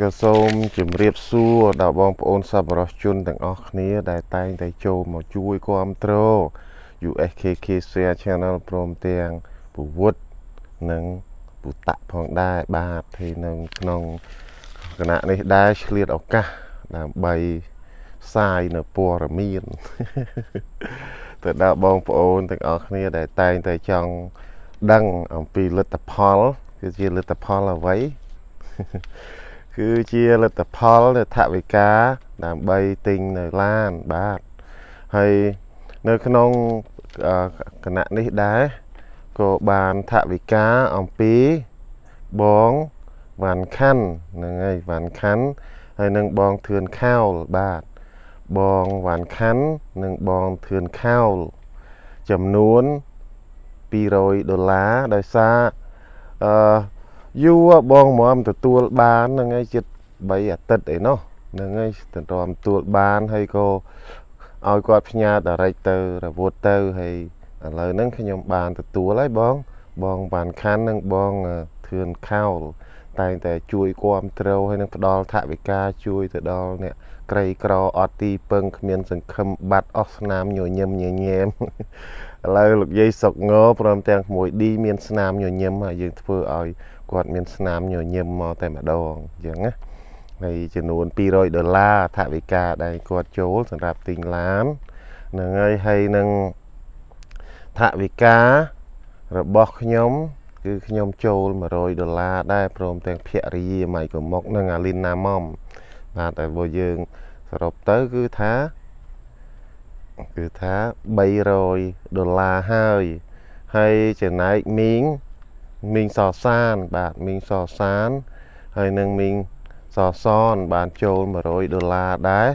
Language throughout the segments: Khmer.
ក៏សូមជម្រាបសួរដល់បងប្អូនសប្បុរសជនទាំងអស់គ្នា ដែលតែងតែចូលមកជួយគាំទ្រ USKK Share Channel ព្រមទាំងពវុតនិងពុតៈផងដែរបាទទីនៅក្នុងគណៈនេះដែរឆ្លៀតឱកាសដើម្បីផ្សាយនៅព័ត៌មានទៅដល់បងប្អូនទាំងអស់គ្នាដែលតែងតែចង់ដឹងអំពីលទ្ធផលគឺជាលទ្ធផលអ្វីគឺជាលទ្ធផលនៃថវិកាដើម្បីទិញនៅឡានបាទហើយនៅក្នុងគណៈនេះដែរក៏បានថវិកាអំពីបងវ៉ាន់ខាន់ហ្នឹងហើយវ៉ាន់ខាន់ហើយនឹងបងធឿនខោលបាទបងវ៉ាន់ខាន់និងបងធឿនខោលចំនួន200ដុល្លារដោយសារអឺយូរបងមមទទួលបានហ្នឹងហើយជិត3អាទិត្យអីនោះហ្នឹងហើយទន្ទ្រាំទទួលបានហើយក៏ឲ្យគាត់ផ្ញើ director រវត់ទៅហើយឥឡូវហ្នឹងខ្ញុំបាន ទទួលហើយបង បងបានខាន់នឹងបងធឿនខោលតែងតែជួយគ្រប់គ្រងហើយនឹងផ្ដល់ថវិកាជួយទៅដល់អ្នកក្រីក្រអត់ទីពឹងគ្មាន សង្ឃឹមបាត់ អស់ស្នាមញញឹមញញែមឥឡូវលោកយាយសុកងព្រម ទាំងក្មួយឌីមានស្នាមញញឹមហើយយើងធ្វើឲ្យគាត់មានស្នាមញញឹមមកតែម្ដងអញ្ចឹងណាហើយចំនួន200ដុល្លារថវិកាដែលគាត់ចូលសម្រាប់ទិញឡានហ្នឹងហើយហើយនឹងថវិការបស់ខ្ញុំ គឺខ្ញុំចូល100ដុល្លារដែរព្រមទាំងភរិយាម៉ៃកមុកនិងអាលីនណាម៉មបាទតែបើយើងសរុបទៅគឺថាគឺថា300ដុល្លារហើយហើយចំណែកមីងមីងសសានបាទមីងសសាន ហើយនឹងមីងសសន បានចូល100ដុល្លារដែរ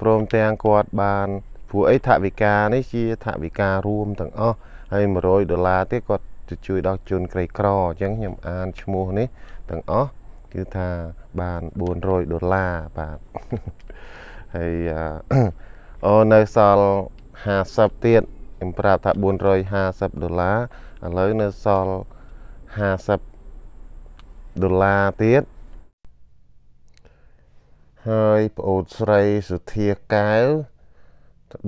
ព្រមទាំងគាត់បានព្រោះអីថវិកានេះជាថវិការួមទាំងអស់ហើយ100ដុល្លារទៀតគាត់ទៅជួយដល់ជនក្រីក្រអញ្ចឹងខ្ញុំអានឈ្មោះនេះទាំងអស់គឺថាបាន400ដុល្លារបាទហើយអូនៅសល់50ទៀតខ្ញុំប្រាប់ថា450ដុល្លារឥឡូវនៅសល់50ដុល្លារទៀតហើយប្អូនស្រីសុធាកែវ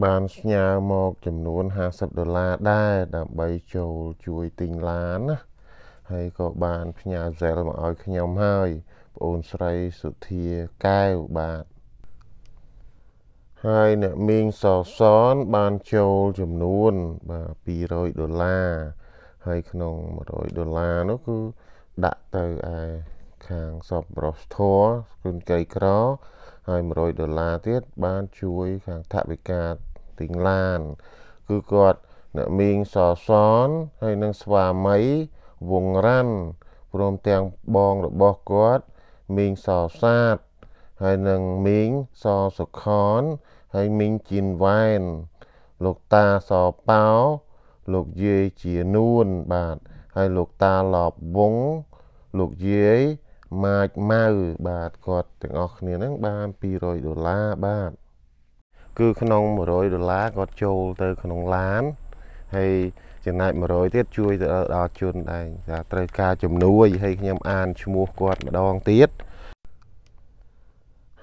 បានស្ញើមកចំនួន50ដុល្លារដែរដើម្បីចូលជួយទិញឡានណាហើយក៏បានផ្ញើហ្សែលមកឲ្យខ្ញុំហើយប្អូនស្រីសុធាកែវបាទហើយអ្នកមីងសសនបានចូលចំនួនបាទ200ដុល្លារហើយក្នុង100ដុល្លារនោះគឺដាក់ទៅឯខាងសពរស់ធัวគុណកៃក្រហើយ100ដុល្លារទៀតបានជួយខាងថវិកាទិញឡានគឺគាត់អ្នកមីងសសនហើយនឹងស្វាមីវងរ៉ាន់ព្រមទាំងបងរបស់គាត់មីងសសាទហើយនឹងមីងសសុខនហើយមីងជីនវ៉ែនលោកតាសប៉ោលោកយាយជានួនបាទហើយលោកតាឡប់វងលោកយាយម៉ាចម៉ៅបាទគាត់ទាំងអស់គ្នាហ្នឹងបាន200ដុល្លារបាទគឺក្នុង100ដុល្លារគាត់ចូលទៅក្នុងឡានហើយចំណែក100ទៀតជួយទៅដល់ជនដែរថាត្រូវការជំនួយហើយខ្ញុំអានឈ្មោះគាត់ម្ដងទៀត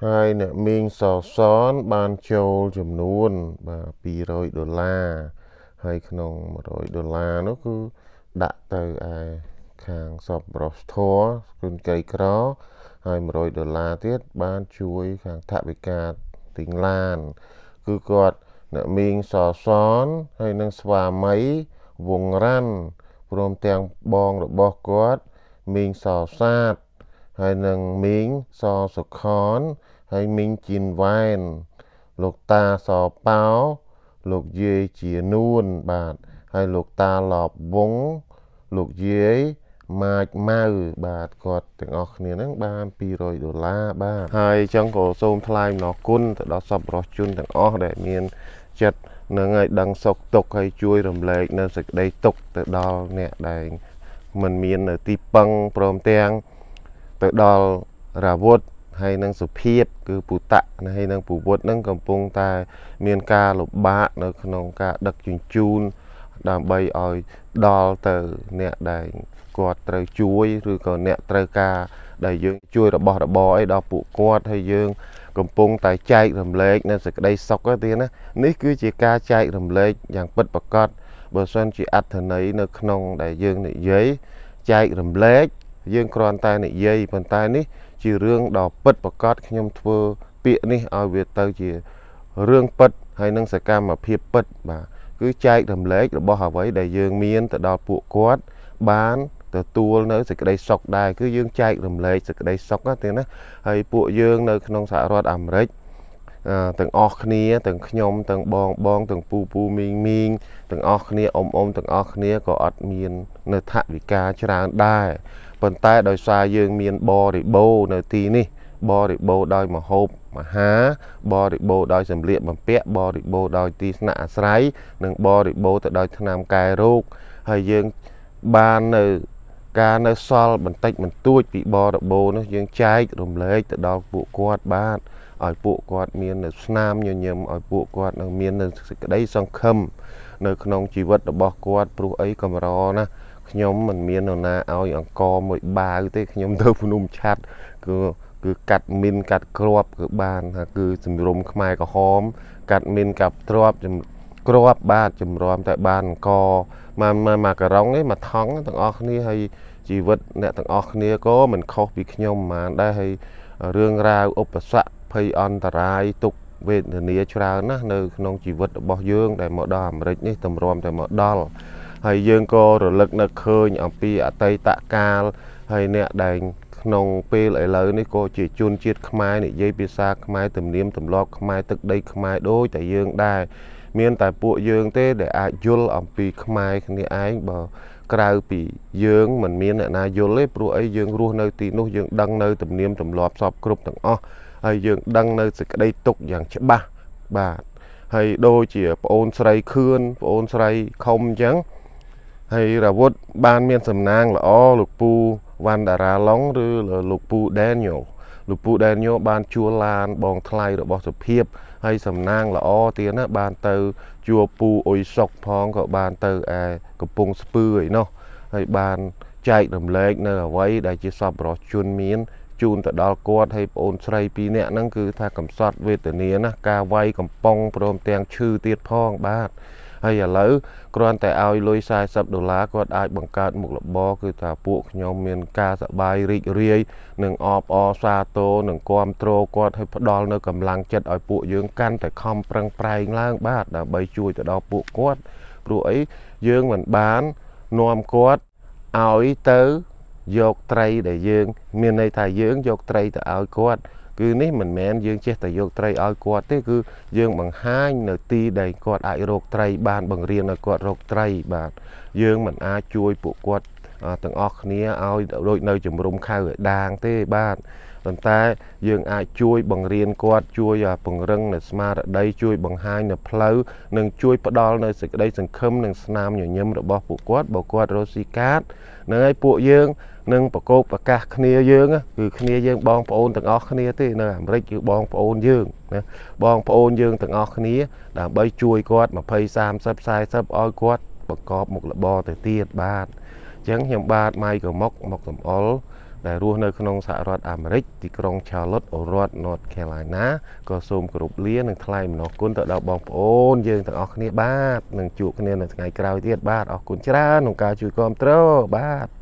ហើយអ្នកមីងសសនបានចូលចំនួន បាទ200ដុល្លារហើយក្នុង100ដុល្លារនោះគឺដាក់ទៅឯខាងសពរស់ធរគុណក្រីក្រហើយ100ដុល្លារទៀតបានជួយខាងថវិកាទិញឡានគឺគាត់អ្នកមីងសសនហើយនឹងស្វាមីវងរ៉ាន់ព្រមទាំងបងរបស់គាត់មីងសសាទហើយនឹងមីងសសុខនហើយមីងជីនវ៉ែនលោកតាសប៉ោលោកយាយជានួនបាទហើយលោកតាឡប់វងលោកយាយម៉ាចម៉ៅបាទគាត់ទាំងអស់គ្នាហ្នឹងបាន200ដុល្លារបាទហើយអញ្ចឹងក៏សូមថ្លែងអំណរគុណទៅដល់សប្បុរសជនទាំងអស់ដែលមានចិត្តនឹងឲ្យដឹងសុខទុក្ខហើយជួយរំលែកនៅសេចក្តីទុក្ខទៅដល់អ្នកដែលមិនមាននៅទីពឹងព្រមទាំងទៅដល់រាវុធហើយនឹងសុភាពគឺពុតៈហើយនឹងពុវុតនឹងកំពុងតែ មានការលំបាកនៅក្នុងការដឹកជញ្ជូនដើម្បីឲ្យដល់ទៅអ្នកដែលគាត់ត្រូវជួយឬក៏អ្នកត្រូវការដែលយើង ជួយរបស់របរអីដល់ពួកគាត់ហើយយើង កំពុងតែចែករំលែកនៅសេចក្តីសុខទេណានេះគឺជាការចែករំលែកយ៉ាងពិតប្រាកដបើសិនជាអត្ថន័យនៅក្នុងដែលយើងនិយាយចែករំលែកយើងគ្រាន់តែនិយាយប៉ុន្តែនេះជារឿងដ៏ពិតប្រកបខ្ញុំធ្វើពាក្យនេះឲ្យវាទៅជារឿងពិតហើយនឹងសកម្មភាពពិតបាទគឺចែករំលែករបស់អ្វីដែលយើងមានទៅដល់ពួកគាត់បានទទួលនៅសេចក្តីសុខដែរគឺយើងចែករំលែកសេចក្តីសុខណាទេណាហើយពួកយើងនៅក្នុងសហរដ្ឋអាមេរិកទាំងអស់គ្នាទាំងខ្ញុំទាំងបងបងទាំងពូពូមីងមីងទាំងអស់គ្នាអ៊ំអ៊ំទាំងអស់គ្នាក៏អត់មាន នៅថវិកាច្រើនដែរប៉ុន្តែដោយសារយើង មានបរិបូរនៅទីនេះបរិបូរដោយមហូបមហា បរិបូរដោយសម្លៀកបំពាក់បរិបូរដោយទីស្នាក់អាស្រ័យនិងបរិបូរទៅដោយថ្នាំកែរោគហើយយើងបាននៅការនៅសល់បន្តិចបន្តួច ពីបរិបូរនោះយើងចែករំលែកទៅដល់ពួកគាត់បាទឲ្យពួកគាត់មាននៅស្នាមញញឹមឲ្យពួកគាត់នឹងមាននៅសេចក្តីសង្ឃឹមនៅក្នុងជីវិតរបស់គាត់ព្រោះអីកម្រណាខ្ញុំមិនមាននរណាឲ្យអង្គមួយបាវទេខ្ញុំទៅភ្នំឆ័ត្រគឺគឺកាត់មីនកាត់ក្របគឺបានថាគឺសម្រុំខ្មែរក្រហមកាត់មីនកាត់ទ្របក្របបាទជំរាំតែបានអង្គមកមកការ៉ុងឯងមកថងទាំងអស់គ្នាហើយជីវិតអ្នកទាំងអស់គ្នាក៏មិនខុសពីខ្ញុំហ្មងដែរហើយរឿងរ៉ាវឧបសគ្គភ័យអន្តរាយទុកវេទនា ច្រើនណាស់នៅក្នុងជីវិតរបស់យើងដែលមកដល់អាមេរិកនេះតម្រាំតែមកដល់ហើយយើងក៏រលឹកនឹកឃើញអំពីអតីតកាលហើយអ្នកដែលក្នុងពេលឥឡូវនេះក៏ជាជនជាតិខ្មែរនិយាយភាសាខ្មែរទំនៀមទម្លាប់ខ្មែរទឹកដី ខ្មែរដូចតែយើងដែរមានតែពួកយើងទេ ដែលអាចយល់អំពីខ្មែរគ្នាឯងបើក្រៅពីយើងមិនមានអ្នកណាយល់ទេព្រោះអីយើងរស់នៅទីនោះយើងដឹងនៅ ទំនៀមទម្លាប់សពគ្រប់ទាំងអស់ហើយយើងដឹងនៅសេចក្តីទុកយ៉ាងច្បាស់បាទហើយដូចជាប្អូនស្រីខឿនប្អូនស្រីខុំអញ្ចឹងហើយរវុធបានមានសំណាងល្អលោកពូវ៉ាន់ដារ៉ាឡុងឬលោកពូដេនញ៉ូលោកពូដេនញ៉ូបាន ជួលឡានបងថ្លៃ របស់សុភាពហើយសំណាងល្អទៀតណាបានទៅជួពូអ៊ុយសុកផងក៏បានទៅឯកំពង់ស្ពឺឯនោះហើយបានចែករំលែកនៅអ្វីដែលជាសប្បុរសជនមានជូនទៅដល់គាត់ហើយប្អូនស្រីពីរនាក់ហ្នឹងគឺថាកំសត់វេទនាណាការវាយកំប៉ុងព្រមទាំងឈឺទៀតផងបាទហើយឥឡូវគ្រាន់តែឲ្យលុយ40ដុល្លារគាត់អាចបង្កើតមុខរបរគឺថាពួកខ្ញុំមានការសបាយរីករាយនិងអបអរសាទរនិងគ្រប់គ្រងគាត់ឲ្យផ្ដល់នៅកម្លាំងចិត្តឲ្យពួកយើងកាន់តែខំប្រឹងប្រែងឡើងបាទដើម្បីជួយទៅដល់ពួកគាត់ព្រោះអីយើងមិនបាននាំគាត់ឲ្យទៅយកត្រីដែលយើង មានន័យថាយើងយកត្រីទៅឲ្យគាត់គឺនេះមិនមែនយើងចេះតែយកត្រីឲ្យគាត់ទេគឺយើងបង្ហាញនៅទីដែលគាត់អាចរកត្រី បាន បង្រៀនឲ្យគាត់រកត្រីបាទយើងមិនអាចជួយពួកគាត់ទាំងអស់គ្នាឲ្យដូចនៅជំរំខៅដាងទេបាទប៉ុន្តែយើងអាចជួយ បង្រៀនគាត់ជួយ ពង្រឹងនៅស្មារតីជួយបង្ហាញនៅផ្លូវនិងជួយផ្ដល់នៅសេចក្តីសង្ឃឹមនិងស្នាមញញឹមរបស់ពួកគាត់បើគាត់រស់ស៊ីកាតនឹងឲ្យពួកយើងនិងប្រកបប្រកាសគ្នាយើងគឺគ្នាយើង បងប្អូនទាំងអស់គ្នាទេនៅអាមេរិកគឺបងប្អូនយើងណាបងប្អូនយើងទាំងអស់គ្នាដើម្បីជួយគាត់20 30 40ឲ្យគាត់បង្កប់មុខរបរទៅទៀតបាទអញ្ចឹងខ្ញុំបាទម៉ៃកមុកមកសំអល់ដែលរស់នៅក្នុងសហរដ្ឋអាមេរិក ទីក្រុង Charlotte រដ្ឋ North Carolina ក៏សូមគោរពលានិងថ្លែងអំណរគុណទៅដល់បងប្អូនយើងទាំងអស់គ្នាបាទនឹងជួបគ្នានៅថ្ងៃក្រោយទៀតបាទអរគុណច្រើនក្នុងការជួយគាំទ្របាទ